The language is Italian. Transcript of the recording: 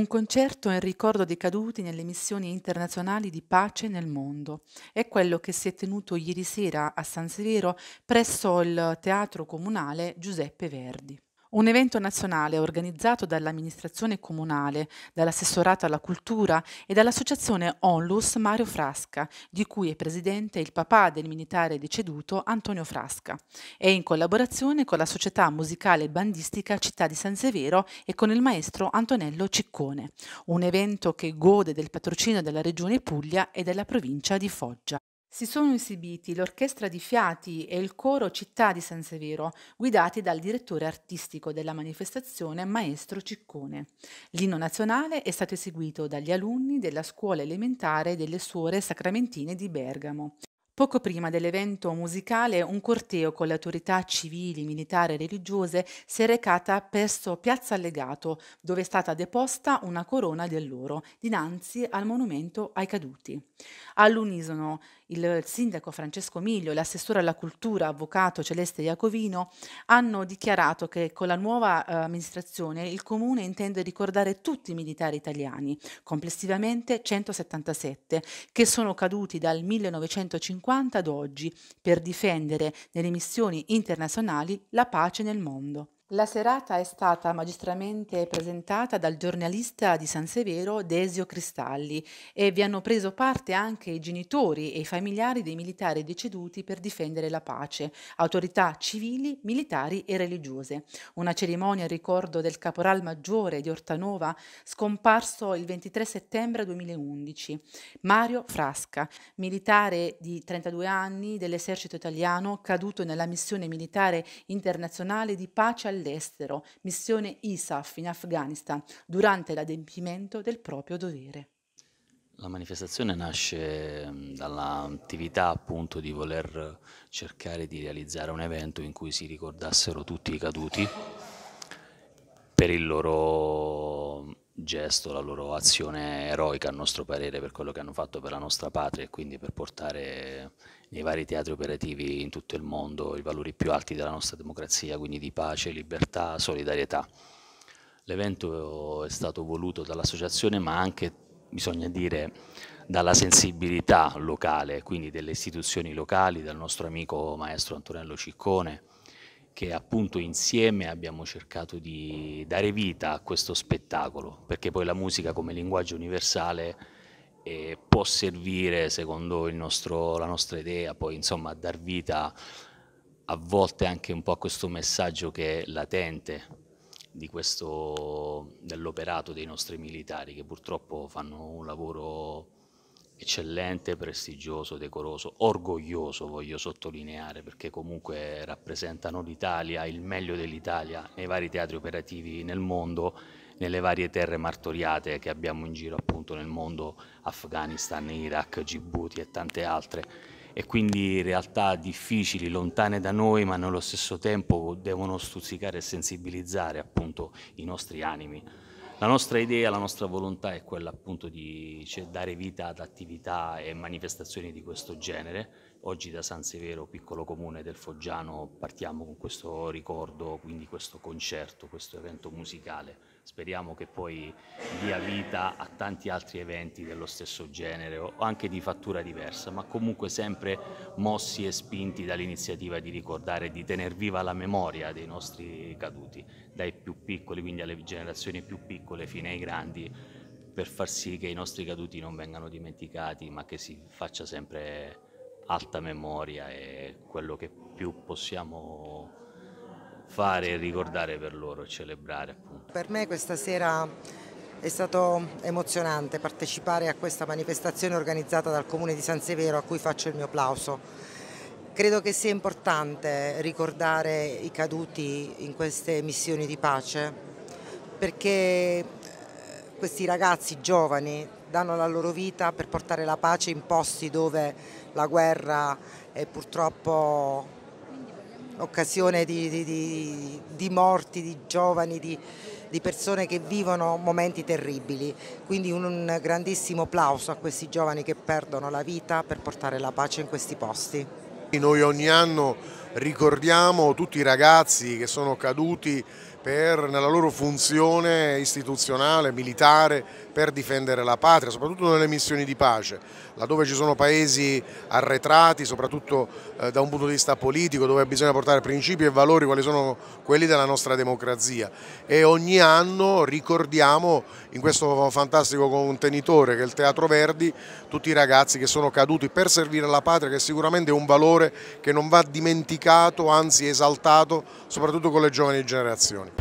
Un concerto in ricordo dei caduti nelle missioni internazionali di pace nel mondo. È quello che si è tenuto ieri sera a San Severo presso il Teatro Comunale Giuseppe Verdi. Un evento nazionale organizzato dall'amministrazione comunale, dall'assessorato alla cultura e dall'associazione Onlus Mario Frasca, di cui è presidente il papà del militare deceduto Antonio Frasca, e in collaborazione con la società musicale bandistica Città di San Severo e con il maestro Antonello Ciccone. Un evento che gode del patrocinio della regione Puglia e della provincia di Foggia. Si sono esibiti l'Orchestra di Fiati e il Coro Città di San Severo, guidati dal direttore artistico della manifestazione Maestro Ciccone. L'inno nazionale è stato eseguito dagli alunni della scuola elementare delle Suore Sacramentine di Bergamo. Poco prima dell'evento musicale, un corteo con le autorità civili, militari e religiose si è recata presso Piazza Allegato, dove è stata deposta una corona dell'oro dinanzi al monumento ai caduti. All'unisono, il sindaco Francesco Miglio e l'assessore alla cultura, avvocato Celeste Iacovino, hanno dichiarato che con la nuova eh, amministrazione il comune intende ricordare tutti i militari italiani, complessivamente 177, che sono caduti dal 1950 50 ad oggi per difendere nelle missioni internazionali la pace nel mondo. La serata è stata magistralmente presentata dal giornalista di San Severo Desio Cristalli e vi hanno preso parte anche i genitori e i familiari dei militari deceduti per difendere la pace, autorità civili, militari e religiose. Una cerimonia in ricordo del caporal maggiore di Ortanova scomparso il 23 settembre 2011, Mario Frasca, militare di 32 anni dell'esercito italiano caduto nella missione militare internazionale di pace all'estero all'estero, missione ISAF in Afghanistan, durante l'adempimento del proprio dovere. La manifestazione nasce mm, dall'attività appunto di voler cercare di realizzare un evento in cui si ricordassero tutti i caduti per il loro gesto, la loro azione eroica a nostro parere per quello che hanno fatto per la nostra patria e quindi per portare nei vari teatri operativi in tutto il mondo i valori più alti della nostra democrazia, quindi di pace, libertà, solidarietà. L'evento è stato voluto dall'associazione ma anche, bisogna dire, dalla sensibilità locale, quindi delle istituzioni locali, dal nostro amico maestro Antonello Ciccone, che appunto insieme abbiamo cercato di dare vita a questo spettacolo, perché poi la musica come linguaggio universale eh, può servire, secondo nostro, la nostra idea, poi insomma a dar vita a volte anche un po' a questo messaggio che è latente dell'operato dei nostri militari, che purtroppo fanno un lavoro eccellente, prestigioso, decoroso, orgoglioso voglio sottolineare perché comunque rappresentano l'Italia, il meglio dell'Italia nei vari teatri operativi nel mondo, nelle varie terre martoriate che abbiamo in giro appunto nel mondo, Afghanistan, Iraq, Djibouti e tante altre e quindi realtà difficili, lontane da noi, ma nello stesso tempo devono stuzzicare e sensibilizzare appunto i nostri animi. La nostra idea, la nostra volontà è quella appunto di cioè, dare vita ad attività e manifestazioni di questo genere Oggi da San Severo, piccolo comune del Foggiano, partiamo con questo ricordo, quindi questo concerto, questo evento musicale. Speriamo che poi dia vita a tanti altri eventi dello stesso genere o anche di fattura diversa, ma comunque sempre mossi e spinti dall'iniziativa di ricordare, e di tenere viva la memoria dei nostri caduti, dai più piccoli, quindi alle generazioni più piccole fino ai grandi, per far sì che i nostri caduti non vengano dimenticati, ma che si faccia sempre alta memoria è quello che più possiamo fare e ricordare per loro celebrare appunto. Per me questa sera è stato emozionante partecipare a questa manifestazione organizzata dal Comune di San Severo a cui faccio il mio applauso. Credo che sia importante ricordare i caduti in queste missioni di pace perché eh, questi ragazzi giovani danno la loro vita per portare la pace in posti dove la guerra è purtroppo occasione di, di, di, di morti, di giovani, di, persone che vivono momenti terribili. Quindi un, un grandissimo applauso a questi giovani che perdono la vita per portare la pace in questi posti. Noi ogni anno ricordiamo tutti i ragazzi che sono caduti per, nella loro funzione istituzionale, militare, per difendere la patria, soprattutto nelle missioni di pace, laddove ci sono paesi arretrati, soprattutto eh, da un punto di vista politico, dove bisogna portare principi e valori quali sono quelli della nostra democrazia. E ogni anno ricordiamo in questo fantastico contenitore che è il Teatro Verdi tutti i ragazzi che sono caduti per servire la patria, che sicuramente è un valore che non va dimenticato, anzi esaltato, soprattutto con le giovani generazioni.